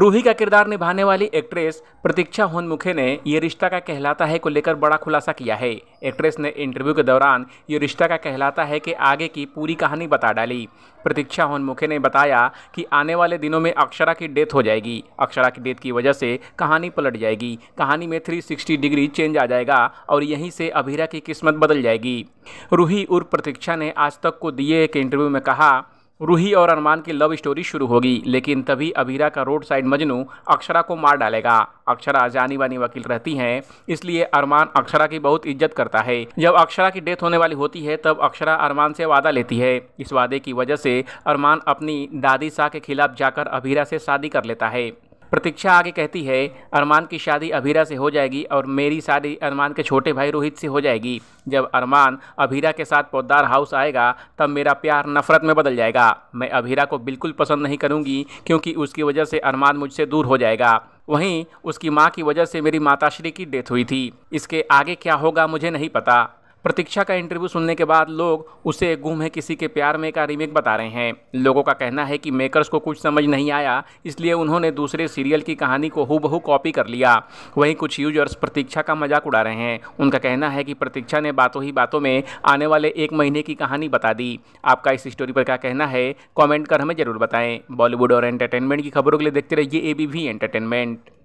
रूही का किरदार निभाने वाली एक्ट्रेस प्रतीक्षा होनमुखे ने ये रिश्ता का कहलाता है को लेकर बड़ा खुलासा किया है एक्ट्रेस ने इंटरव्यू के दौरान ये रिश्ता का कहलाता है कि आगे की पूरी कहानी बता डाली प्रतीक्षा होनमुखे ने बताया कि आने वाले दिनों में अक्षरा की डेथ हो जाएगी अक्षरा की डेथ की वजह से कहानी पलट जाएगी कहानी में 360 डिग्री चेंज आ जाएगा और यहीं से अभीरा की किस्मत बदल जाएगी रूही उर्फ प्रतीक्षा ने आज तक को दिए एक इंटरव्यू में कहा रूही और अरमान की लव स्टोरी शुरू होगी लेकिन तभी अबीरा का रोड साइड मजनू अक्षरा को मार डालेगा अक्षरा जानी वानी वकील रहती हैं इसलिए अरमान अक्षरा की बहुत इज्जत करता है जब अक्षरा की डेथ होने वाली होती है तब अक्षरा अरमान से वादा लेती है इस वादे की वजह से अरमान अपनी दादी शाह के खिलाफ जाकर अबीरा से शादी कर लेता है प्रतीक्षा आगे कहती है अरमान की शादी अभीरा से हो जाएगी और मेरी शादी अरमान के छोटे भाई रोहित से हो जाएगी जब अरमान अभीरा के साथ पौदार हाउस आएगा तब मेरा प्यार नफरत में बदल जाएगा मैं अभीरा को बिल्कुल पसंद नहीं करूँगी क्योंकि उसकी वजह से अरमान मुझसे दूर हो जाएगा वहीं उसकी माँ की वजह से मेरी माताश्री की डेथ हुई थी इसके आगे क्या होगा मुझे नहीं पता प्रतीक्षा का इंटरव्यू सुनने के बाद लोग उसे गुम है किसी के प्यार में का रीमेक बता रहे हैं लोगों का कहना है कि मेकर्स को कुछ समझ नहीं आया इसलिए उन्होंने दूसरे सीरियल की कहानी को हूबहू कॉपी कर लिया वहीं कुछ यूजर्स प्रतीक्षा का मजाक उड़ा रहे हैं उनका कहना है कि प्रतीक्षा ने बातों ही बातों में आने वाले एक महीने की कहानी बता दी आपका इस स्टोरी पर क्या कहना है कॉमेंट कर हमें ज़रूर बताएं बॉलीवुड और एंटरटेनमेंट की खबरों के लिए देखते रहिए ए बी एंटरटेनमेंट